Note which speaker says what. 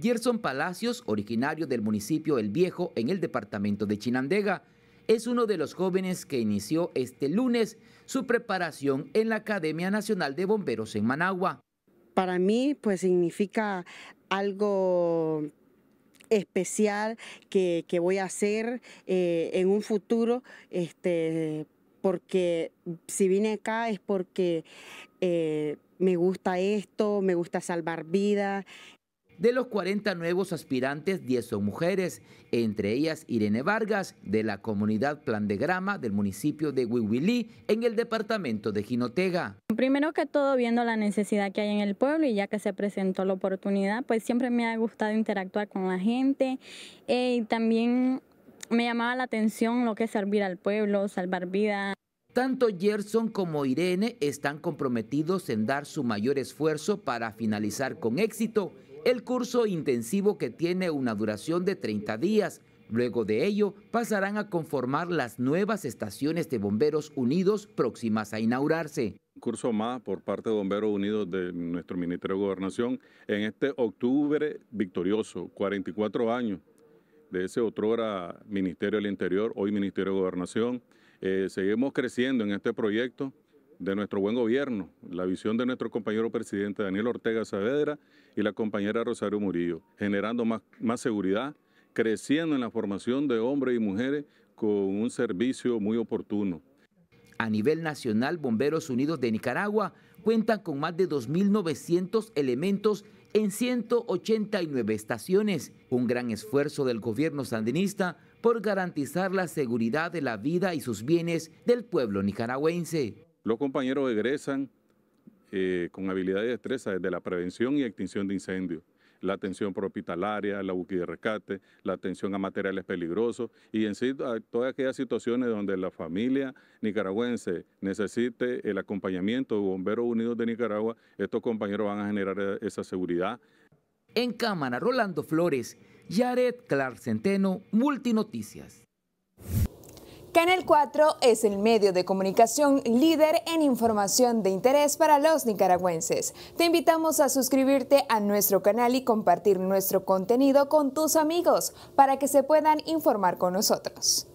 Speaker 1: Gerson Palacios, originario del municipio El Viejo en el departamento de Chinandega, es uno de los jóvenes que inició este lunes su preparación en la Academia Nacional de Bomberos en Managua. Para mí, pues significa
Speaker 2: algo especial que, voy a hacer eh, en un futuro, este, porque si vine acá es porque eh, me gusta esto, me gusta salvar vidas,
Speaker 1: de los 40 nuevos aspirantes, 10 son mujeres, entre ellas Irene Vargas, de la comunidad Plan de Grama del municipio de Huihuilí, en el departamento de Jinotega.
Speaker 2: Primero que todo, viendo la necesidad que hay en el pueblo y ya que se presentó la oportunidad, pues siempre me ha gustado interactuar con la gente eh, y también me llamaba la atención lo que es servir al pueblo, salvar vidas. Tanto Gerson como Irene
Speaker 1: están comprometidos en dar su mayor esfuerzo para finalizar con éxito el curso intensivo que tiene una duración de 30 días. Luego de ello, pasarán a conformar las nuevas estaciones de Bomberos Unidos próximas a inaugurarse.
Speaker 3: Un curso más por parte de Bomberos Unidos de nuestro Ministerio de Gobernación en este octubre victorioso, 44 años de ese otro era Ministerio del Interior, hoy Ministerio de Gobernación. Eh, seguimos creciendo en este proyecto de nuestro buen gobierno, la visión de nuestro compañero presidente Daniel Ortega Saavedra y la compañera Rosario Murillo, generando más seguridad, creciendo en la formación de hombres y mujeres con un servicio muy oportuno. A nivel nacional, Bomberos
Speaker 1: Unidos de Nicaragua cuentan con más de 2.900 elementos en 189 estaciones, un gran esfuerzo del gobierno sandinista por garantizar la seguridad de la vida y sus bienes del pueblo nicaragüense.
Speaker 3: Los compañeros egresan eh, con habilidad y destreza desde la prevención y extinción de incendios la atención propitalaria, la búsqueda de rescate, la atención a materiales peligrosos y en sí todas aquellas situaciones donde la familia nicaragüense necesite el acompañamiento de Bomberos Unidos de Nicaragua, estos compañeros van a generar e, esa seguridad. En cámara, Rolando Flores, Jared Clark Centeno, Multinoticias.
Speaker 1: Canal 4 es el medio de comunicación líder en información de interés para los nicaragüenses. Te invitamos a suscribirte a nuestro canal y compartir nuestro contenido con tus amigos para que se puedan informar con nosotros.